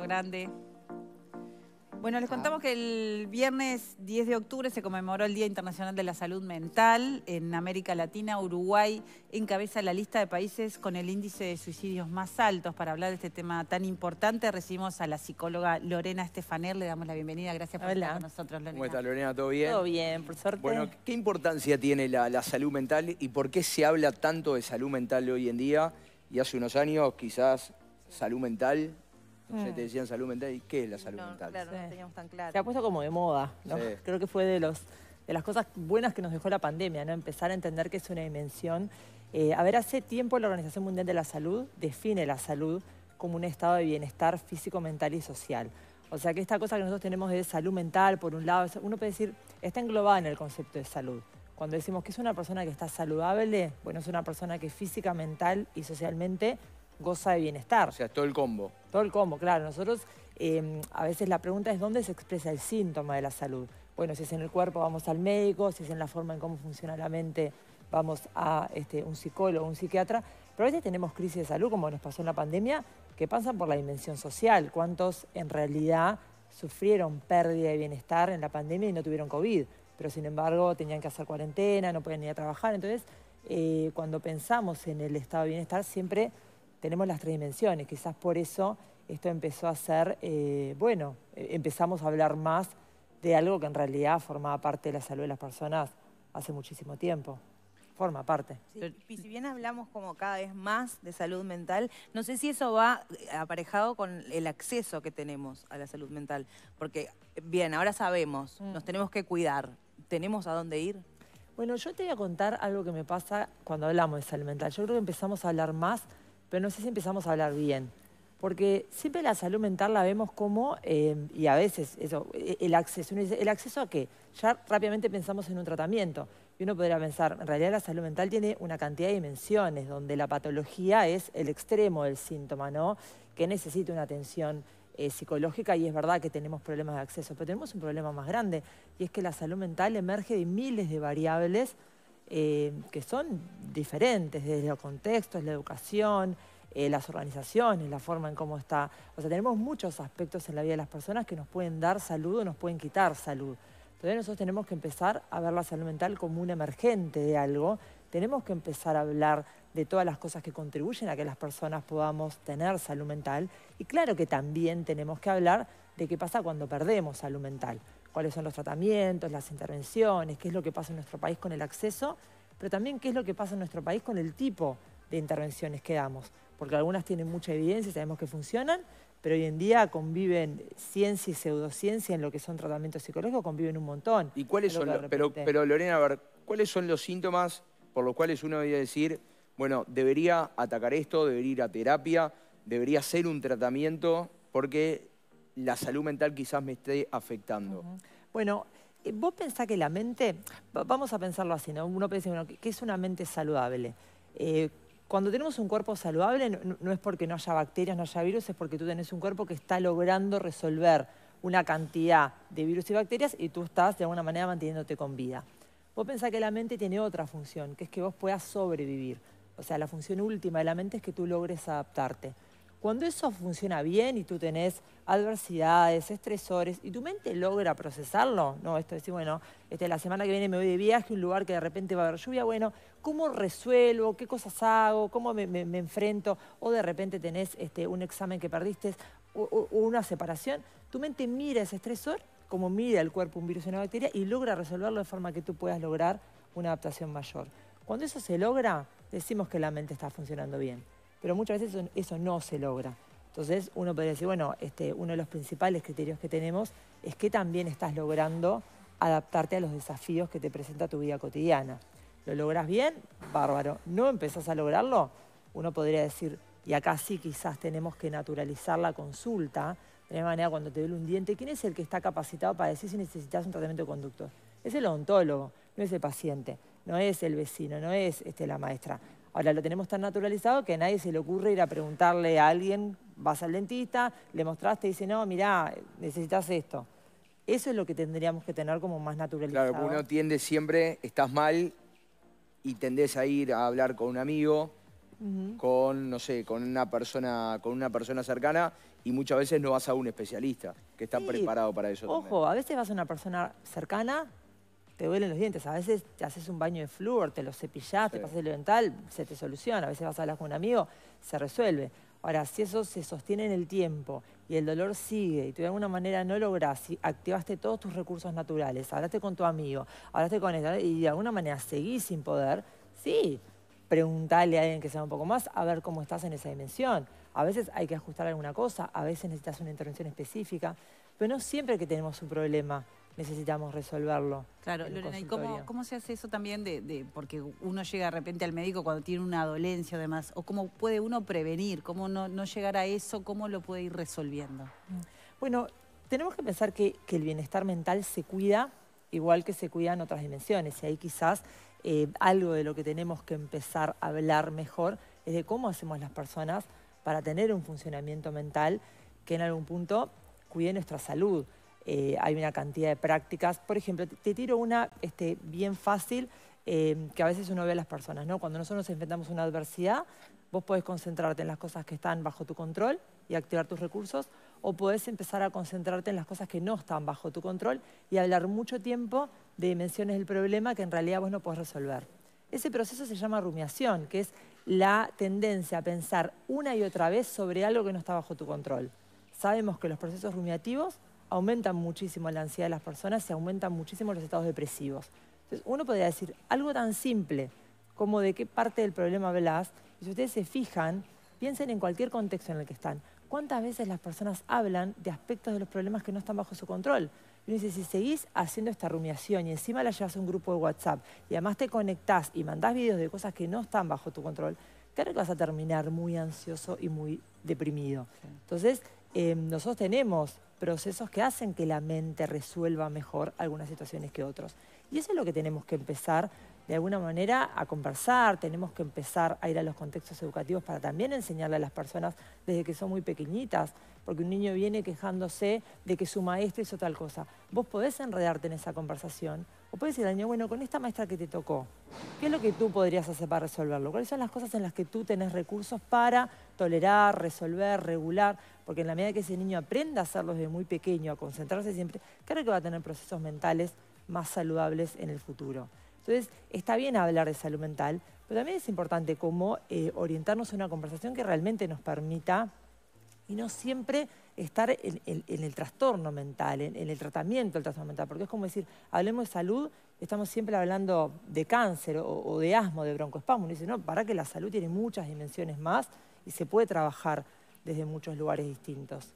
grande. Bueno, les contamos que el viernes 10 de octubre se conmemoró el Día Internacional de la Salud Mental. En América Latina, Uruguay encabeza la lista de países con el índice de suicidios más altos. Para hablar de este tema tan importante, recibimos a la psicóloga Lorena Estefaner. Le damos la bienvenida. Gracias por estar con nosotros, Lorena. ¿Cómo estás, Lorena? ¿Todo bien? Todo bien, por suerte. Bueno, ¿qué importancia tiene la salud mental y por qué se habla tanto de salud mental hoy en día? Y hace unos años quizás salud mental no te mm. decían salud mental y qué es la salud no, mental. Claro, no teníamos tan claro. Se ha puesto como de moda, Creo que fue de los de las cosas buenas que nos dejó la pandemia, ¿no? Empezar a entender que es una dimensión. Eh, a ver, hace tiempo la Organización Mundial de la Salud define la salud como un estado de bienestar físico, mental y social. O sea que esta cosa que nosotros tenemos de salud mental, por un lado, uno puede decir, está englobada en el concepto de salud. Cuando decimos que es una persona que está saludable, bueno, es una persona que física, mental y socialmente goza de bienestar. O sea, todo el combo. Todo el combo, claro. Nosotros em, a veces la pregunta es dónde se expresa el síntoma de la salud. Bueno, si es en el cuerpo vamos al médico, si es en la forma en cómo funciona la mente vamos a este, un psicólogo, un psiquiatra, pero a veces tenemos crisis de salud, como nos pasó en la pandemia, que pasan por la dimensión social. ¿Cuántos en realidad sufrieron pérdida de bienestar en la pandemia y no tuvieron COVID? Pero sin embargo tenían que hacer cuarentena, no podían ir a trabajar. Entonces, eh, cuando pensamos en el estado de bienestar, siempre tenemos las tres dimensiones. Quizás por eso esto empezó a ser, eh, bueno, eh, empezamos a hablar más de algo que en realidad formaba parte de la salud de las personas hace muchísimo tiempo forma parte. y si bien hablamos como cada vez más de salud mental, no sé si eso va eh, aparejado con el acceso que tenemos a la salud mental, porque bien, ahora sabemos, mm. nos tenemos que cuidar, ¿tenemos a dónde ir? Bueno, yo te voy a contar algo que me pasa cuando hablamos de salud mental. Yo creo que empezamos a hablar más pero no sé si empezamos a hablar bien. Porque siempre la salud mental la vemos como, eh, y a veces eh, el acceso. ¿el acceso a qué? Ya rápidamente pensamos en un tratamiento. Y uno podría pensar, en realidad la salud mental tiene una cantidad de dimensiones, donde la patología es el extremo del síntoma, ¿no? Que necesita una atención eh, psicológica y es verdad que tenemos problemas de acceso, pero tenemos un problema más grande y es que la salud mental emerge de miles de variables eh, que son diferentes desde los contextos, la educación, eh, las organizaciones, la forma en cómo está. O sea, tenemos muchos aspectos en la vida de las personas que nos pueden dar salud o nos pueden quitar salud. Entonces nosotros tenemos que empezar a ver la salud mental como un emergente de algo. Tenemos que empezar a hablar de todas las cosas que contribuyen a que las personas podamos tener salud mental. Y claro que también tenemos que hablar de qué pasa cuando perdemos salud mental cuáles son los tratamientos, las intervenciones, qué es lo que pasa en nuestro país con el acceso, pero también qué es lo que pasa en nuestro país con el tipo de intervenciones que damos, porque algunas tienen mucha evidencia sabemos que funcionan, pero hoy en día conviven ciencia y pseudociencia en lo que son tratamientos psicológicos, conviven un montón. ¿Y cuáles son, pero, Lorena, a ver, cuáles son los síntomas por los cuales uno debería decir, bueno, debería atacar esto, debería ir a terapia, debería hacer un tratamiento, porque la salud mental quizás me esté afectando. Bueno, eh, vos pensás que la mente, vamos a pensarlo así, ¿no? Uno piensa, bueno, ¿qué es una mente saludable? Eh, cuando tenemos un cuerpo saludable no, es porque no haya bacterias, no haya virus, es porque tú tenés un cuerpo que está logrando resolver una cantidad de virus y bacterias y tú estás de alguna manera manteniéndote con vida. Vos pensás que la mente tiene otra función, que es que vos puedas sobrevivir. O sea, la función última de la mente es que tú logres adaptarte. Cuando eso funciona bien y tú tenés adversidades, estresores, y tu mente logra procesarlo, no, esto decir, bueno, este, la semana que viene me voy de viaje, a un lugar que de repente va a haber lluvia, bueno, ¿cómo resuelvo? ¿Qué cosas hago? ¿Cómo me, enfrento? O de repente tenés este, un examen que perdiste o, una separación. Tu mente mira ese estresor como mira el cuerpo un virus y una bacteria y logra resolverlo de forma que tú puedas lograr una adaptación mayor. Cuando eso se logra, decimos que la mente está funcionando bien pero muchas veces eso, no se logra. Entonces uno podría decir, bueno, este, uno de los principales criterios que tenemos es que también estás logrando adaptarte a los desafíos que te presenta tu vida cotidiana. ¿Lo logras bien? Bárbaro. ¿No empezás a lograrlo? Uno podría decir, y acá sí quizás tenemos que naturalizar la consulta, de manera cuando te duele un diente, ¿quién es el que está capacitado para decir si necesitas un tratamiento de conductor? Es el odontólogo, no es el paciente, no es el vecino, no es este, la maestra. Ahora lo tenemos tan naturalizado que a nadie se le ocurre ir a preguntarle a alguien, vas al dentista, le mostraste y dice, no, mira, necesitas esto. Eso es lo que tendríamos que tener como más naturalizado. Claro, uno tiende siempre, estás mal y tendés a ir a hablar con un amigo, con, no sé, con una persona, con una persona cercana y muchas veces no vas a un especialista que está preparado para eso. Ojo, a veces vas a una persona cercana te duelen los dientes. A veces te haces un baño de flúor, te lo cepillás, te pasas el dental, se te soluciona. A veces vas a hablar con un amigo, se resuelve. Ahora, si eso se sostiene en el tiempo y el dolor sigue y tú de alguna manera no logras si activaste todos tus recursos naturales, hablaste con tu amigo, hablaste con él y de alguna manera seguís sin poder, sí, preguntarle a alguien que sea un poco más a ver cómo estás en esa dimensión. A veces hay que ajustar alguna cosa, a veces necesitas una intervención específica, pero no siempre que tenemos un problema necesitamos resolverlo. Claro, Lorena, ¿y cómo, se hace eso también de, porque uno llega de repente al médico cuando tiene una dolencia o demás? ¿O cómo puede uno prevenir? ¿Cómo no, llegar a eso? ¿Cómo lo puede ir resolviendo? Bueno, tenemos que pensar que, el bienestar mental se cuida igual que se cuida en otras dimensiones. Y ahí quizás eh, algo de lo que tenemos que empezar a hablar mejor es de cómo hacemos las personas para tener un funcionamiento mental que en algún punto cuide nuestra salud. Eh, hay una cantidad de prácticas. Por ejemplo, te tiro una este, bien fácil eh, que a veces uno ve a las personas, Cuando nosotros nos enfrentamos a una adversidad, vos podés concentrarte en las cosas que están bajo tu control y activar tus recursos, o podés empezar a concentrarte en las cosas que no están bajo tu control y hablar mucho tiempo de dimensiones del problema que en realidad vos no podés resolver. Ese proceso se llama rumiación, que es la tendencia a pensar una y otra vez sobre algo que no está bajo tu control. Sabemos que los procesos rumiativos aumentan muchísimo la ansiedad de las personas, se aumentan muchísimo los estados depresivos. Entonces, uno podría decir algo tan simple como de qué parte del problema hablas, y si ustedes se fijan, piensen en cualquier contexto en el que están. ¿Cuántas veces las personas hablan de aspectos de los problemas que no están bajo su control? Y uno dice, si seguís haciendo esta rumiación y encima la llevas a un grupo de WhatsApp y además te conectás y mandás videos de cosas que no están bajo tu control, claro que vas a terminar muy ansioso y muy deprimido. Entonces, em, nosotros tenemos procesos que hacen que la mente resuelva mejor algunas situaciones que otros. Y eso es lo que tenemos que empezar de alguna manera a conversar, tenemos que empezar a ir a los contextos educativos para también enseñarle a las personas desde que son muy pequeñitas, porque un niño viene quejándose de que su maestro hizo tal cosa. Vos podés enredarte en esa conversación, o puede decir al niño, bueno, con esta maestra que te tocó, ¿qué es lo que tú podrías hacer para resolverlo? ¿Cuáles son las cosas en las que tú tenés recursos para tolerar, resolver, regular? Porque en la medida que ese niño aprenda a hacerlo desde muy pequeño, a concentrarse siempre, creo que va a tener procesos mentales más saludables en el futuro. Entonces, está bien hablar de salud mental, pero también es importante cómo eh, orientarnos a una conversación que realmente nos permita y no siempre estar en, el trastorno mental, en, el tratamiento del trastorno mental, porque es como decir, hablemos de salud, estamos siempre hablando de cáncer o, de asma, de broncoespasmo, y dice, no, para que la salud tiene muchas dimensiones más y se puede trabajar desde muchos lugares distintos.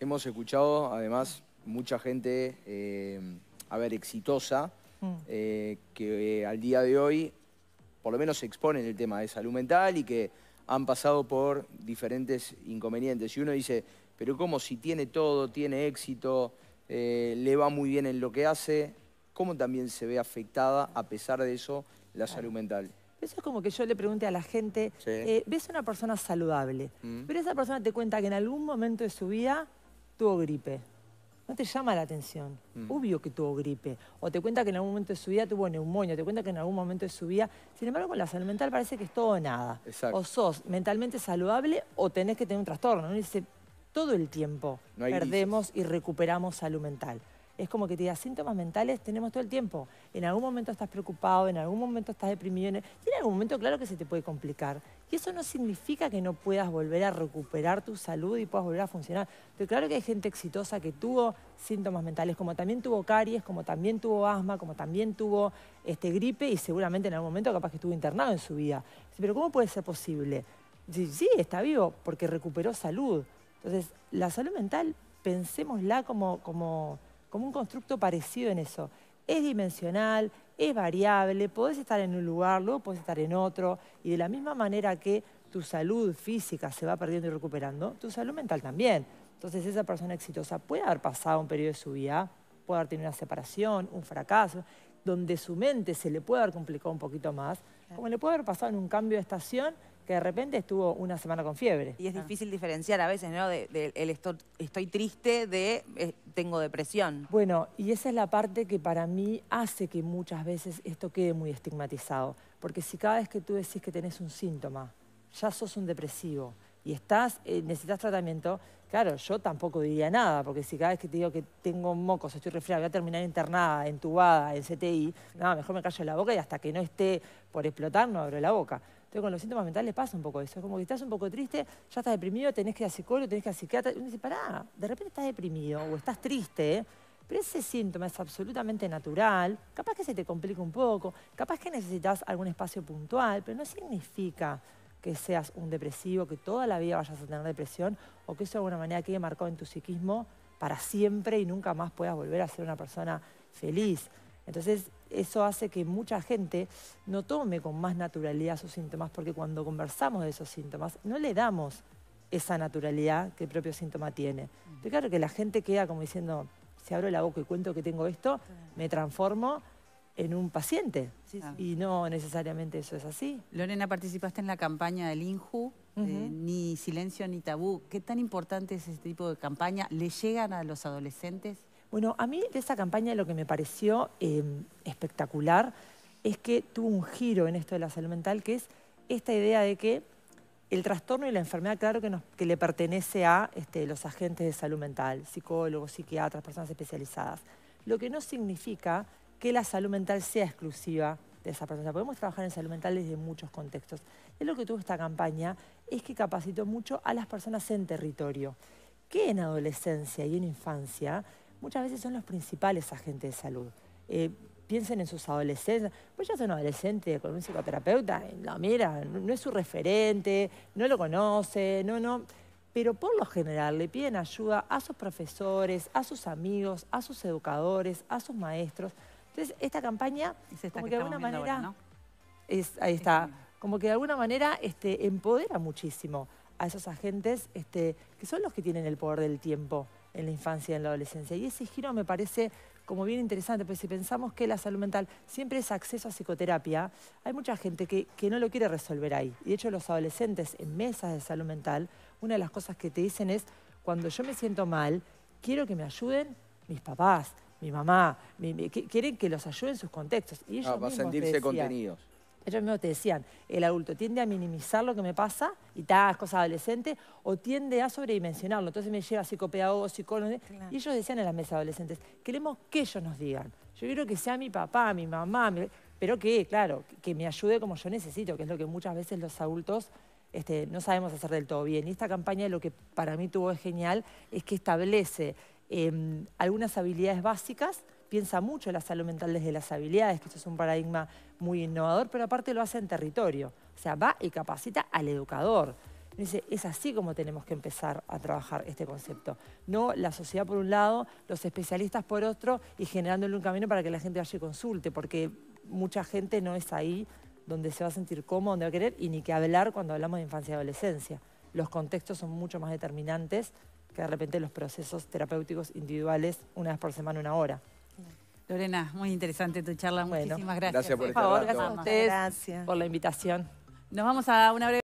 Hemos escuchado, además, mucha gente, eh, a ver, exitosa, mm. eh, que eh, al día de hoy por lo menos se exponen el tema de salud mental y que han pasado por diferentes inconvenientes. Y uno dice, pero como si tiene todo, tiene éxito, eh, le va muy bien en lo que hace, cómo también se ve afectada, a pesar de eso, la salud mental. Eso es como que yo le pregunte a la gente, eh, ves una persona saludable, mm. pero esa persona te cuenta que en algún momento de su vida tuvo gripe. No te llama la atención. Mm. Obvio que tuvo gripe. O te cuenta que en algún momento de su vida tuvo neumonía, te cuenta que en algún momento de su vida... Sin embargo, con la salud mental parece que es todo o nada. O sos mentalmente saludable o tenés que tener un trastorno. dice, todo el tiempo perdemos y recuperamos salud mental. Es como que te diga, síntomas mentales tenemos todo el tiempo. En algún momento estás preocupado, en algún momento estás deprimido, en algún momento claro que se te puede complicar. Y eso no significa que no puedas volver a recuperar tu salud y puedas volver a funcionar. Pero claro que hay gente exitosa que tuvo síntomas mentales, como también tuvo caries, como también tuvo asma, como también tuvo este, gripe y seguramente en algún momento capaz que estuvo internado en su vida. Pero ¿cómo puede ser posible? sí, está vivo porque recuperó salud. Entonces, la salud mental, pensémosla como, como, como un constructo parecido en eso. Es dimensional, es variable, podés estar en un lugar, luego podés estar en otro, y de la misma manera que tu salud física se va perdiendo y recuperando, tu salud mental también. Entonces esa persona exitosa puede haber pasado un periodo de su vida, puede haber tenido una separación, un fracaso, donde su mente se le puede haber complicado un poquito más, como le puede haber pasado en un cambio de estación que de repente estuvo una semana con fiebre. Y es ah. difícil diferenciar a veces, ¿no? el estoy triste de eh, tengo depresión. Bueno, y esa es la parte que para mí hace que muchas veces esto quede muy estigmatizado. Porque si cada vez que tú decís que tenés un síntoma, ya sos un depresivo, y estás, eh, necesitas tratamiento, claro, yo tampoco diría nada, porque si cada vez que te digo que tengo mocos, estoy resfriada, voy a terminar internada, entubada, en CTI, mejor me callo la boca y hasta que no esté por explotar no abro la boca. Entonces con los síntomas mentales pasa un poco eso, es como que estás un poco triste, ya estás deprimido, tenés que ir a psicólogo, tenés que ir a psiquiatra, uno dice, pará, de repente estás deprimido o estás triste, Pero ese síntoma es absolutamente natural, capaz que se te complica un poco, capaz que necesitas algún espacio puntual, pero no significa que seas un depresivo, que toda la vida vayas a tener depresión o que eso de alguna manera quede marcado en tu psiquismo para siempre y nunca más puedas volver a ser una persona feliz. Entonces, eso hace que mucha gente no tome con más naturalidad sus síntomas, porque cuando conversamos de esos síntomas, no le damos esa naturalidad que el propio síntoma tiene. Pero mm. claro que la gente queda como diciendo, si abro la boca y cuento que tengo esto, me transformo en un paciente. Y no necesariamente eso es así. Lorena, participaste en la campaña del INJU, eh, ni silencio ni tabú. ¿Qué tan importante es este tipo de campaña? ¿Le llegan a los adolescentes? Bueno, a mí de esa campaña lo que me pareció em, espectacular es que tuvo un giro en esto de la salud mental, que es esta idea de que el trastorno y la enfermedad, claro que, nos, que le pertenece a este, los agentes de salud mental, psicólogos, psiquiatras, personas especializadas. Lo que no significa que la salud mental sea exclusiva de esa persona. Podemos trabajar en salud mental desde muchos contextos. Y lo que tuvo esta campaña es que capacitó mucho a las personas en territorio, que en adolescencia y en infancia muchas veces son los principales agentes de salud. Eh, piensen en sus adolescentes. Pues ya son un adolescente con un psicoterapeuta, No, mira, no es su referente, no lo conoce, no, no. Pero por lo general le piden ayuda a sus profesores, a sus amigos, a sus educadores, a sus maestros entonces, esta campaña, como que, de alguna manera... ahí está. como que de alguna manera empodera muchísimo a esos agentes este, que son los que tienen el poder del tiempo en la infancia y en la adolescencia. Y ese giro me parece como bien interesante, porque si pensamos que la salud mental siempre es acceso a psicoterapia, hay mucha gente que, que, no lo quiere resolver ahí. Y de hecho los adolescentes en mesas de salud mental, una de las cosas que te dicen es, cuando yo me siento mal, quiero que me ayuden mis papás, mi mamá, quieren que los ayuden en sus contextos. ellos ah, para sentirse contenidos. Ellos mismos te decían, el adulto tiende a minimizar lo que me pasa, y tal, cosas adolescente, o tiende a sobredimensionarlo. Entonces me lleva psicopedagogos, psicólogos. Y ellos decían en las mesas adolescentes, queremos que ellos nos digan. Yo quiero que sea mi papá, mi mamá, pero que, claro, que me ayude como yo necesito, que es lo que muchas veces los adultos este, no sabemos hacer del todo bien. Y esta campaña lo que para mí tuvo es genial es que establece Em, algunas habilidades básicas, piensa mucho en la salud mental desde las habilidades, que esto es un paradigma muy innovador, pero aparte lo hace en territorio. O sea, va y capacita al educador. dice, es así como tenemos que empezar a trabajar este concepto. No la sociedad por un lado, los especialistas por otro y generándole un camino para que la gente vaya y consulte, porque mucha gente no es ahí donde se va a sentir cómodo, donde va a querer, y ni que hablar cuando hablamos de infancia y adolescencia. Los contextos son mucho más determinantes que de repente los procesos terapéuticos individuales una vez por semana, una hora. Lorena, muy interesante tu charla. Bueno, Muchísimas gracias. Gracias por, por este favor, gracias a por la invitación. Nos vamos a una breve...